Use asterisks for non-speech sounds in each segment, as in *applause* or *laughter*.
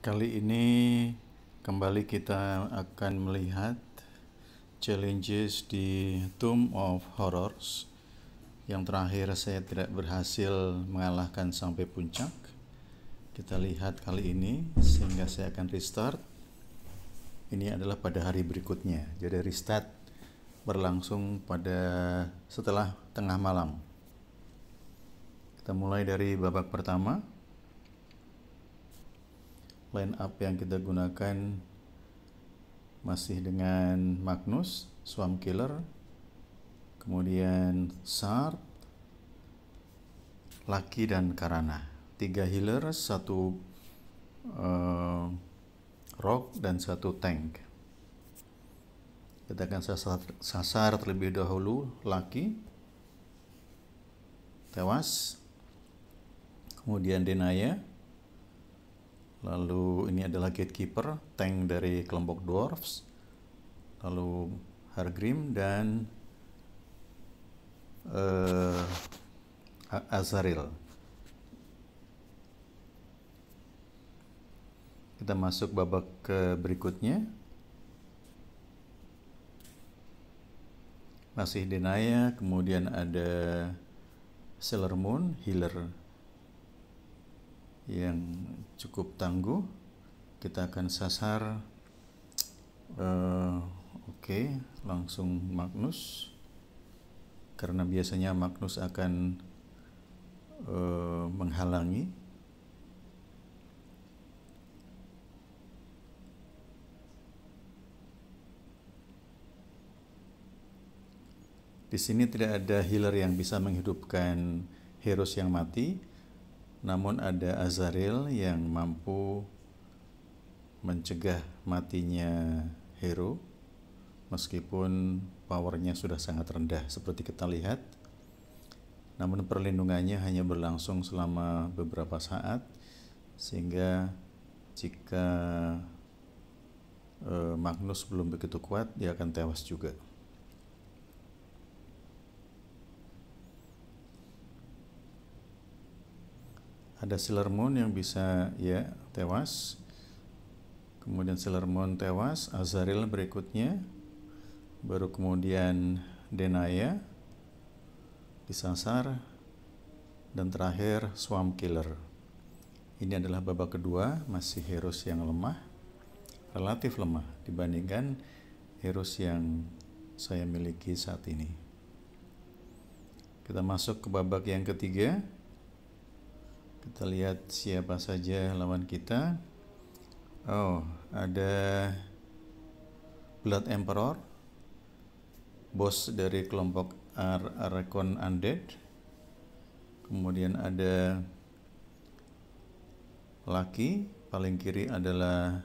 Kali ini kembali kita akan melihat challenges di Tomb of Horrors. Yang terakhir saya tidak berhasil mengalahkan sampai puncak. Kita lihat kali ini sehingga saya akan restart. Ini adalah pada hari berikutnya. Jadi restart berlangsung pada setelah tengah malam. Kita mulai dari babak pertama line up yang kita gunakan masih dengan Magnus, Swamp Killer, kemudian Sart, Lucky dan Karana. Tiga healer, satu uh, rock dan satu tank. Kita akan sasar, sasar terlebih dahulu Lucky tewas. Kemudian Denaya Lalu ini adalah Gatekeeper, tank dari kelompok Dwarfs. Lalu Hargrim dan uh, Azaril. Kita masuk babak ke berikutnya. Masih Denaya, kemudian ada Sailor Moon, Healer yang cukup tangguh kita akan sasar uh, oke okay, langsung Magnus karena biasanya Magnus akan uh, menghalangi Di sini tidak ada healer yang bisa menghidupkan heroes yang mati, namun ada Azaril yang mampu mencegah matinya Hero meskipun powernya sudah sangat rendah seperti kita lihat. Namun perlindungannya hanya berlangsung selama beberapa saat sehingga jika eh, Magnus belum begitu kuat dia akan tewas juga. ada Sailor Moon yang bisa ya tewas kemudian Sailor Moon tewas Azaril berikutnya baru kemudian Denaya disasar dan terakhir Swamp Killer ini adalah babak kedua masih heroes yang lemah relatif lemah dibandingkan heroes yang saya miliki saat ini. Kita masuk ke babak yang ketiga, kita lihat siapa saja lawan kita. Oh, ada Blood Emperor, bos dari kelompok Ar Arakon Undead. Kemudian ada Laki, paling kiri adalah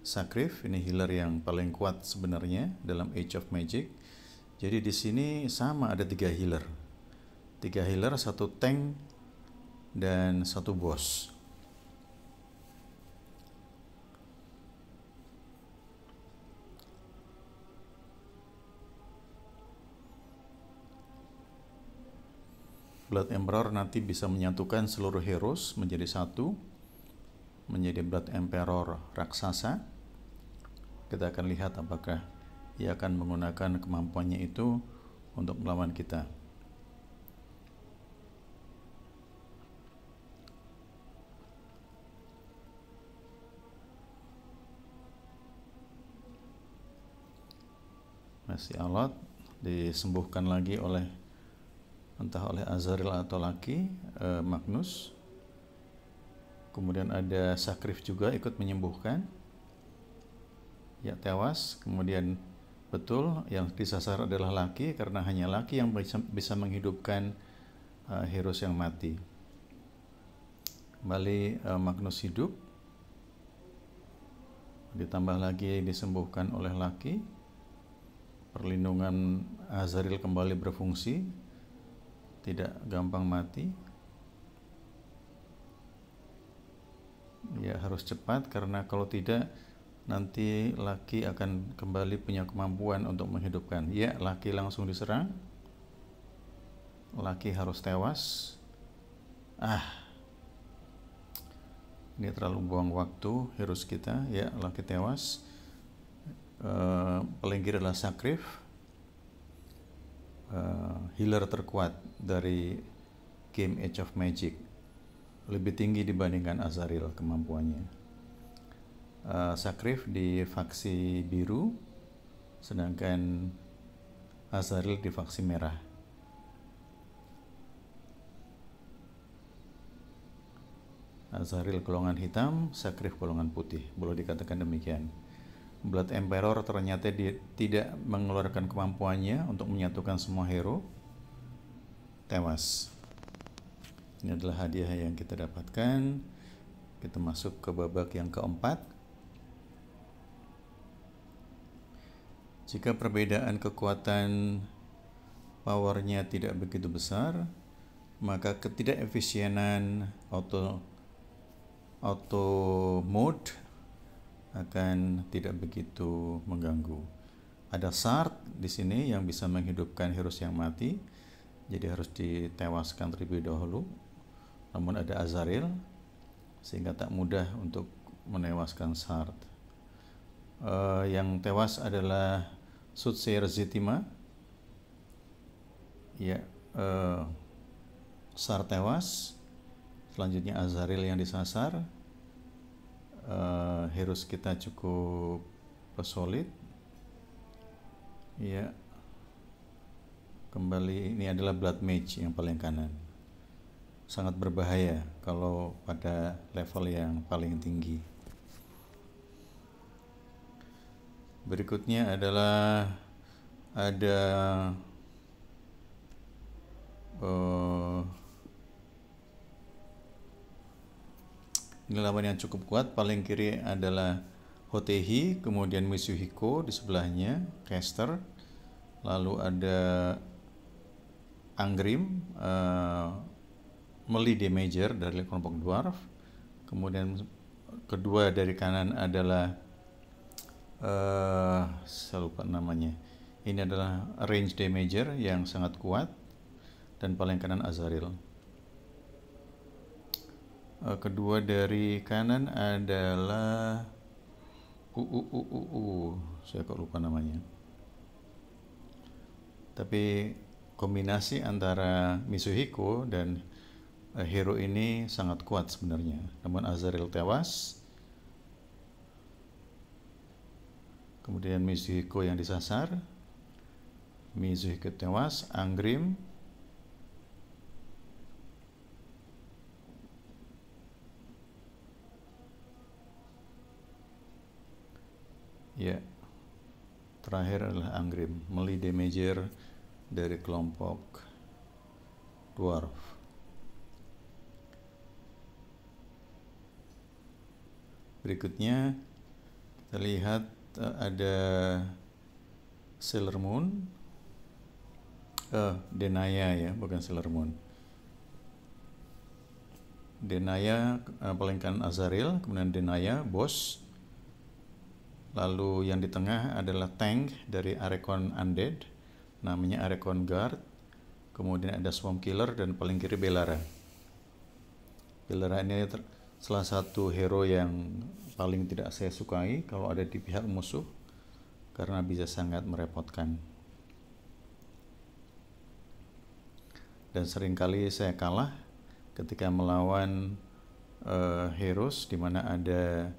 Sakrif, ini healer yang paling kuat sebenarnya dalam Age of Magic. Jadi di sini sama ada tiga healer. Tiga healer, satu tank, dan satu bos. Blood Emperor nanti bisa menyatukan seluruh heroes menjadi satu, menjadi Blood Emperor raksasa. Kita akan lihat apakah ia akan menggunakan kemampuannya itu untuk melawan kita. masih ya alot disembuhkan lagi oleh entah oleh Azaril atau laki eh, Magnus kemudian ada Sakrif juga ikut menyembuhkan ya tewas kemudian betul yang disasar adalah laki karena hanya laki yang bisa, bisa menghidupkan eh, Heroes yang mati kembali eh, Magnus hidup ditambah lagi disembuhkan oleh laki perlindungan Azaril kembali berfungsi, tidak gampang mati. Ya harus cepat karena kalau tidak nanti laki akan kembali punya kemampuan untuk menghidupkan. Ya, laki langsung diserang. Laki harus tewas. Ah. Ini terlalu buang waktu, harus kita. Ya, laki tewas uh, adalah Sakrif eh, healer terkuat dari game Age of Magic lebih tinggi dibandingkan Azaril kemampuannya uh, Sakrif di faksi biru sedangkan Azaril di faksi merah Azharil golongan hitam, Sakrif golongan putih. Boleh dikatakan demikian. Blood Emperor ternyata dia tidak mengeluarkan kemampuannya untuk menyatukan semua hero tewas. Ini adalah hadiah yang kita dapatkan. Kita masuk ke babak yang keempat. Jika perbedaan kekuatan powernya tidak begitu besar, maka ketidakefisienan auto auto mode akan tidak begitu mengganggu. Ada SART di sini yang bisa menghidupkan virus yang mati, jadi harus ditewaskan terlebih dahulu. Namun ada Azaril, sehingga tak mudah untuk menewaskan SART. Uh, yang tewas adalah Sutseir Zitima. Ya, uh, SART tewas. Selanjutnya Azaril yang disasar uh, heroes kita cukup solid ya kembali ini adalah blood mage yang paling kanan sangat berbahaya kalau pada level yang paling tinggi berikutnya adalah ada uh, ini lawan yang cukup kuat paling kiri adalah Hotehi kemudian Mitsuhiko di sebelahnya Caster lalu ada Angrim uh, eh, Meli Major dari kelompok Dwarf kemudian kedua dari kanan adalah uh, saya lupa namanya ini adalah range damager yang sangat kuat dan paling kanan Azaril Eh, kedua dari kanan adalah uu uh, uh, uh, uh. saya kok lupa namanya tapi kombinasi antara Misuhiko dan uh, Hero ini sangat kuat sebenarnya namun Azaril tewas kemudian Misuhiko yang disasar Mizuhiko tewas Anggrim Ya. Terakhir adalah Anggrim, Meli Demeger dari kelompok dwarf. Berikutnya kita lihat eh, ada Sailor Moon uh, Denaya ya, bukan Sailor Moon. Denaya uh, eh, paling kan Azaril, kemudian Denaya bos, Lalu yang di tengah adalah tank dari Arecon Undead, namanya Arecon Guard. Kemudian ada Swamp Killer dan paling kiri Belara. Belara ini salah satu hero yang paling tidak saya sukai kalau ada di pihak musuh karena bisa sangat merepotkan. Dan seringkali saya kalah ketika melawan uh, heroes di mana ada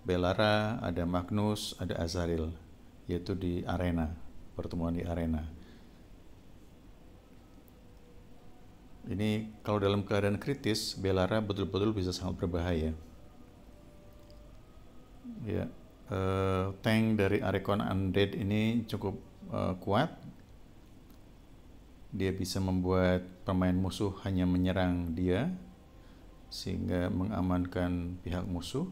Belara, ada Magnus, ada Azaril, yaitu di arena, pertemuan di arena. Ini kalau dalam keadaan kritis, Belara betul-betul bisa sangat berbahaya. Ya, eh, tank dari Arecon Undead ini cukup eh, kuat. Dia bisa membuat pemain musuh hanya menyerang dia, sehingga mengamankan pihak musuh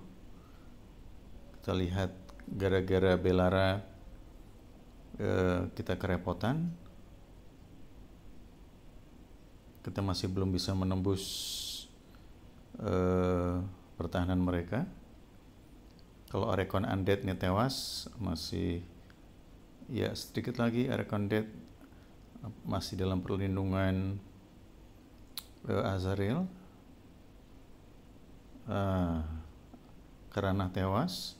kita lihat gara-gara Belara eh, kita kerepotan kita masih belum bisa menembus eh, pertahanan mereka kalau Orecon Undead nih tewas masih ya sedikit lagi Orecon Undead masih dalam perlindungan eh, Azaril uh, ah, karena tewas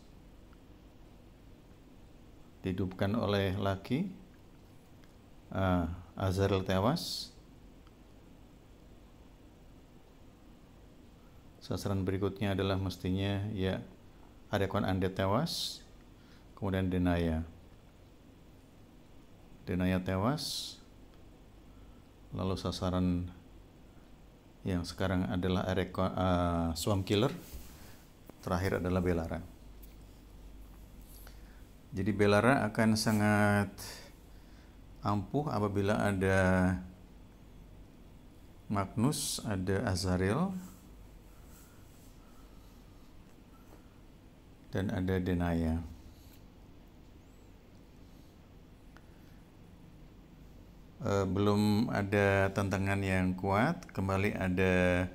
dihidupkan oleh laki uh, eh, Azharil tewas sasaran berikutnya adalah mestinya ya Arekon Ande tewas kemudian Denaya Denaya tewas lalu sasaran yang sekarang adalah Arekon, uh, eh, Swamp Killer terakhir adalah Belarang jadi belara akan sangat ampuh apabila ada Magnus, ada Azaril, dan ada Denaya. Eh, belum ada tantangan yang kuat. Kembali ada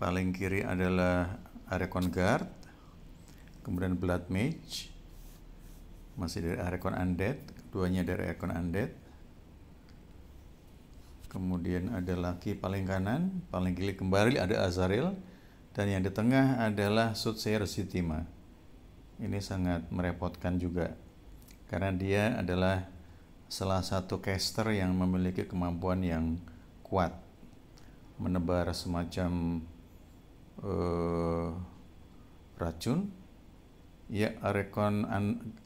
paling kiri adalah Arecon Guard, kemudian Blood Mage, masih dari aircon Undead, keduanya dari aircon Undead. Kemudian ada lagi paling kanan, paling kiri kembali ada Azaril, dan yang di tengah adalah Sutseir Sitima. Ini sangat merepotkan juga, karena dia adalah salah satu caster yang memiliki kemampuan yang kuat, menebar semacam uh, racun ya Arekon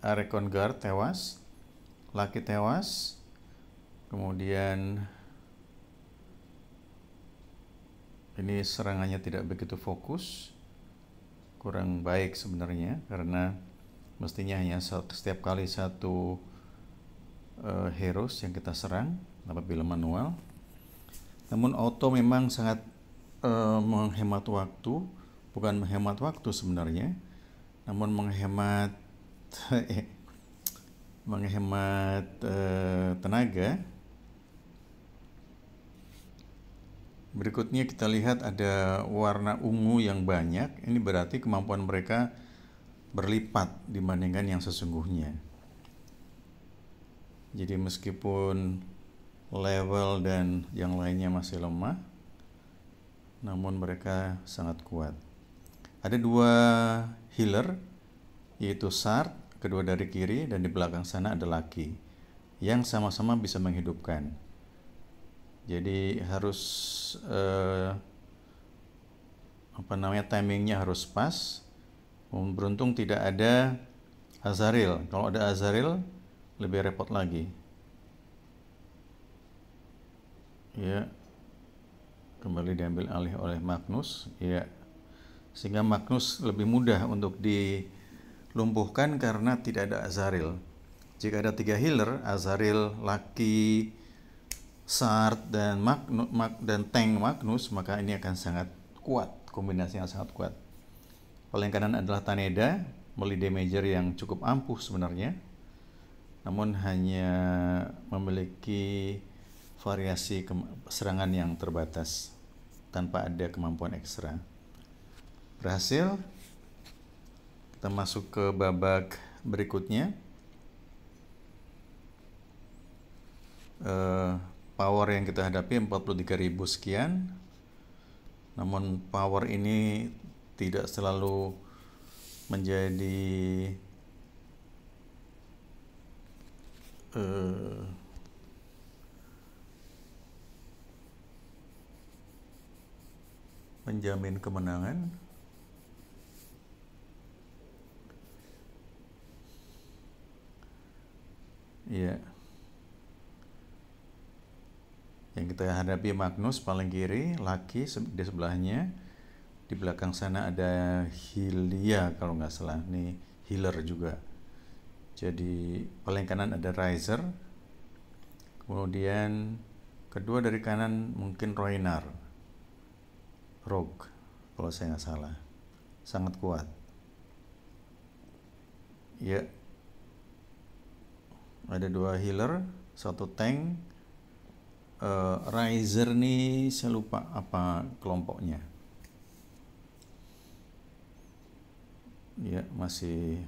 Arekon Guard tewas laki tewas kemudian ini serangannya tidak begitu fokus kurang baik sebenarnya karena mestinya hanya setiap kali satu uh, heroes yang kita serang apabila manual namun auto memang sangat uh, menghemat waktu bukan menghemat waktu sebenarnya namun menghemat *laughs* menghemat uh, tenaga. Berikutnya kita lihat ada warna ungu yang banyak. Ini berarti kemampuan mereka berlipat dibandingkan yang sesungguhnya. Jadi meskipun level dan yang lainnya masih lemah, namun mereka sangat kuat. Ada dua healer yaitu Sart, kedua dari kiri dan di belakang sana ada laki yang sama-sama bisa menghidupkan. Jadi harus eh, apa namanya timingnya harus pas. Um, beruntung tidak ada Azaril. Kalau ada Azaril lebih repot lagi. Ya, kembali diambil alih oleh Magnus. Ya, sehingga Magnus lebih mudah untuk dilumpuhkan karena tidak ada Azaril. Jika ada tiga healer, Azaril, Laki, Sart dan Magnu, Mag, dan Tank Magnus, maka ini akan sangat kuat, kombinasi yang sangat kuat. Paling kanan adalah Taneda, melee damager yang cukup ampuh sebenarnya, namun hanya memiliki variasi serangan yang terbatas tanpa ada kemampuan ekstra berhasil kita masuk ke babak berikutnya uh, power yang kita hadapi 43.000 sekian namun power ini tidak selalu menjadi uh, menjamin kemenangan Iya. Yang kita hadapi Magnus paling kiri, laki di sebelahnya. Di belakang sana ada Hilia kalau nggak salah. ini healer juga. Jadi paling kanan ada Riser. Kemudian kedua dari kanan mungkin Roinar. Rogue kalau saya nggak salah. Sangat kuat. Ya, ada dua healer satu tank uh, riser nih saya lupa apa kelompoknya ya masih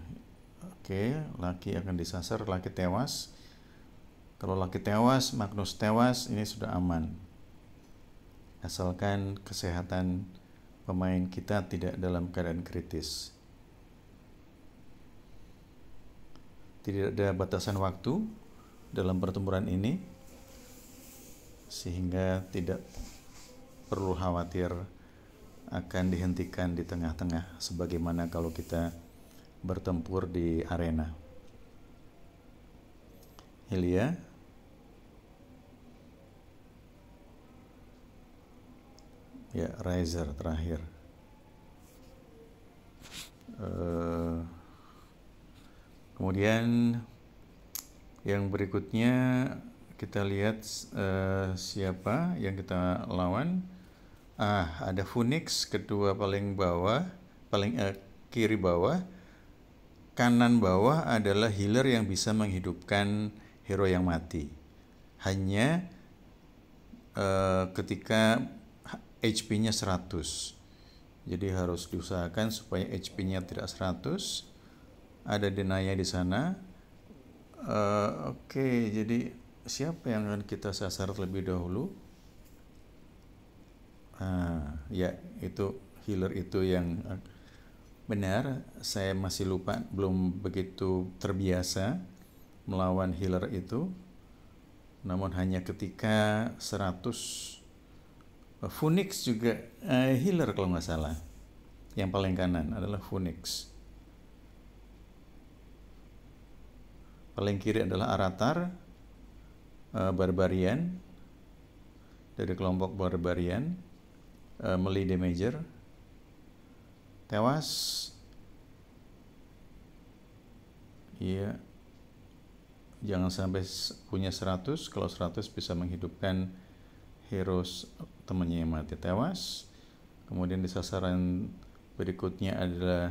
oke okay, laki akan disasar laki tewas kalau laki tewas Magnus tewas ini sudah aman asalkan kesehatan pemain kita tidak dalam keadaan kritis tidak ada batasan waktu dalam pertempuran ini sehingga tidak perlu khawatir akan dihentikan di tengah-tengah sebagaimana kalau kita bertempur di arena. helia ya riser terakhir uh, Kemudian yang berikutnya kita lihat uh, siapa yang kita lawan. Ah, ada Phoenix kedua paling bawah, paling uh, kiri bawah. Kanan bawah adalah healer yang bisa menghidupkan hero yang mati. Hanya uh, ketika HP-nya 100. Jadi harus diusahakan supaya HP-nya tidak 100 ada denaya di sana uh, oke okay, jadi siapa yang akan kita sasar lebih dahulu ah ya itu healer itu yang benar saya masih lupa belum begitu terbiasa melawan healer itu namun hanya ketika 100 eh, Phoenix juga uh, healer kalau nggak salah yang paling kanan adalah Phoenix paling kiri adalah Aratar uh, Barbarian dari kelompok Barbarian uh, eh, Meli damager tewas iya jangan sampai punya 100 kalau 100 bisa menghidupkan heroes temannya yang mati tewas kemudian di sasaran berikutnya adalah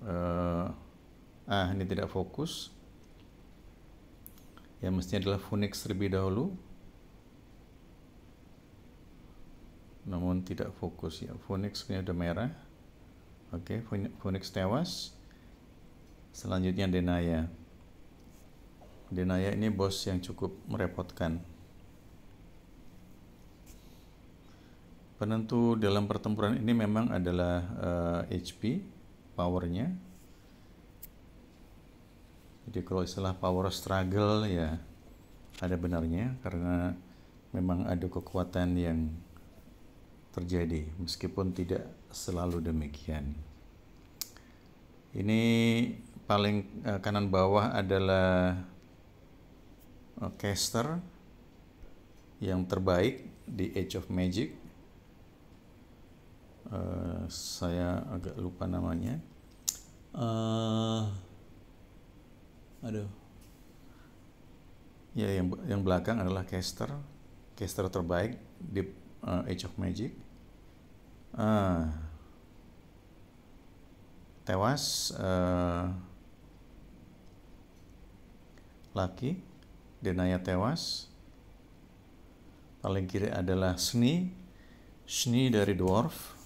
uh, ah ini tidak fokus ya mestinya adalah Phoenix terlebih dahulu namun tidak fokus ya Phoenix punya udah merah oke Phoenix tewas selanjutnya Denaya Denaya ini bos yang cukup merepotkan penentu dalam pertempuran ini memang adalah uh, eh, HP powernya jadi kalau istilah power struggle ya ada benarnya karena memang ada kekuatan yang terjadi meskipun tidak selalu demikian. Ini paling e, kanan bawah adalah e, caster yang terbaik di Age of Magic. Uh, saya agak lupa namanya. Uh, aduh ya yang yang belakang adalah caster caster terbaik di uh, Age of Magic uh, tewas uh, laki Denaya tewas paling kiri adalah Sni Sni dari Dwarf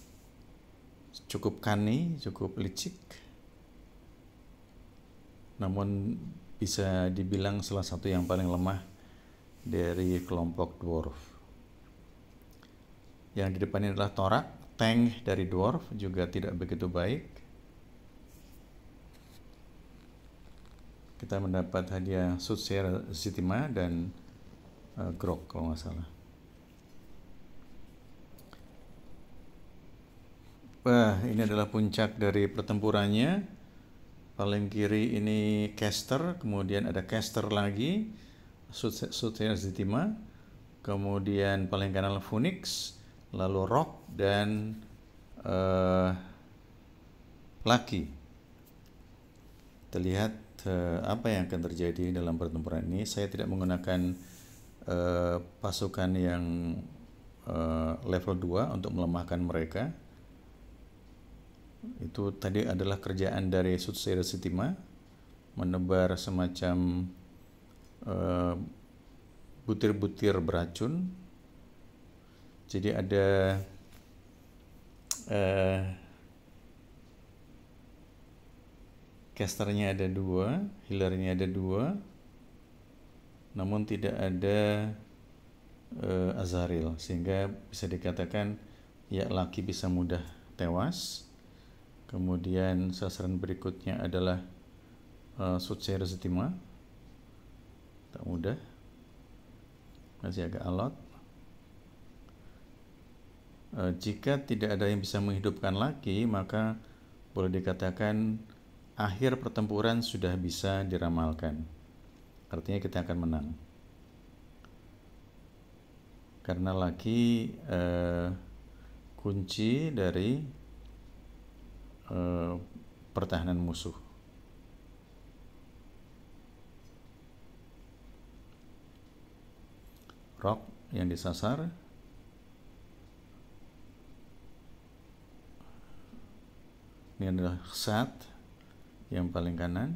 cukup kani cukup licik namun bisa dibilang salah satu yang paling lemah dari kelompok dwarf. Yang di depannya adalah torak, tank dari dwarf juga tidak begitu baik. Kita mendapat hadiah Sutser Sitima dan uh, Grok kalau nggak salah. Wah, ini adalah puncak dari pertempurannya paling kiri ini caster kemudian ada caster lagi sutera zitima, kemudian paling kanan Phoenix lalu Rock dan uh, Lucky Terlihat uh, apa yang akan terjadi dalam pertempuran ini saya tidak menggunakan uh, pasukan yang uh, level 2 untuk melemahkan mereka itu tadi adalah kerjaan dari Sutsera Sitima menebar semacam eh, butir-butir uh, beracun. Jadi ada uh, casternya ada dua, healernya ada dua, namun tidak ada uh, Azaril sehingga bisa dikatakan ya laki bisa mudah tewas Kemudian sasaran berikutnya adalah uh, eh, Sutsera Setima. Tak mudah. Masih agak alot. Uh, jika tidak ada yang bisa menghidupkan lagi, maka boleh dikatakan akhir pertempuran sudah bisa diramalkan. Artinya kita akan menang. Karena lagi uh, eh, kunci dari Eh, pertahanan musuh. Rock yang disasar ini adalah sat yang paling kanan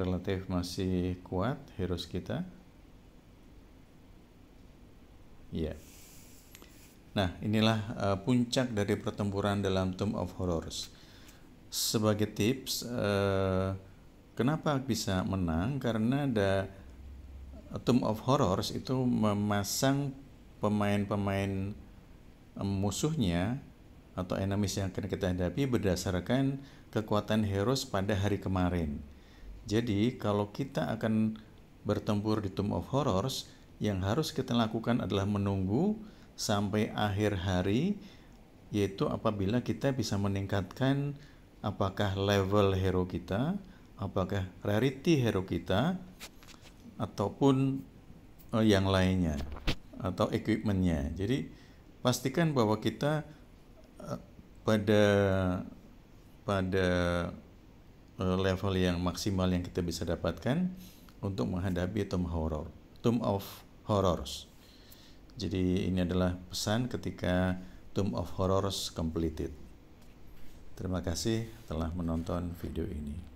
relatif masih kuat heroes kita. Ya. Yeah. Nah, inilah uh, puncak dari pertempuran dalam Tomb of Horrors. Sebagai tips, uh, kenapa bisa menang? Karena ada eh, Tomb of Horrors itu memasang pemain-pemain musuhnya atau enemies yang akan kita hadapi berdasarkan kekuatan heroes pada hari kemarin. Jadi, kalau kita akan bertempur di Tomb of Horrors, yang harus kita lakukan adalah menunggu sampai akhir hari, yaitu apabila kita bisa meningkatkan apakah level hero kita, apakah rarity hero kita, ataupun eh, yang lainnya, atau equipmentnya. Jadi, pastikan bahwa kita eh, pada pada Eh, level yang maksimal yang kita bisa dapatkan untuk menghadapi tomb horror, tomb of horrors. Jadi ini adalah pesan ketika Tomb of Horrors completed. Terima kasih telah menonton video ini.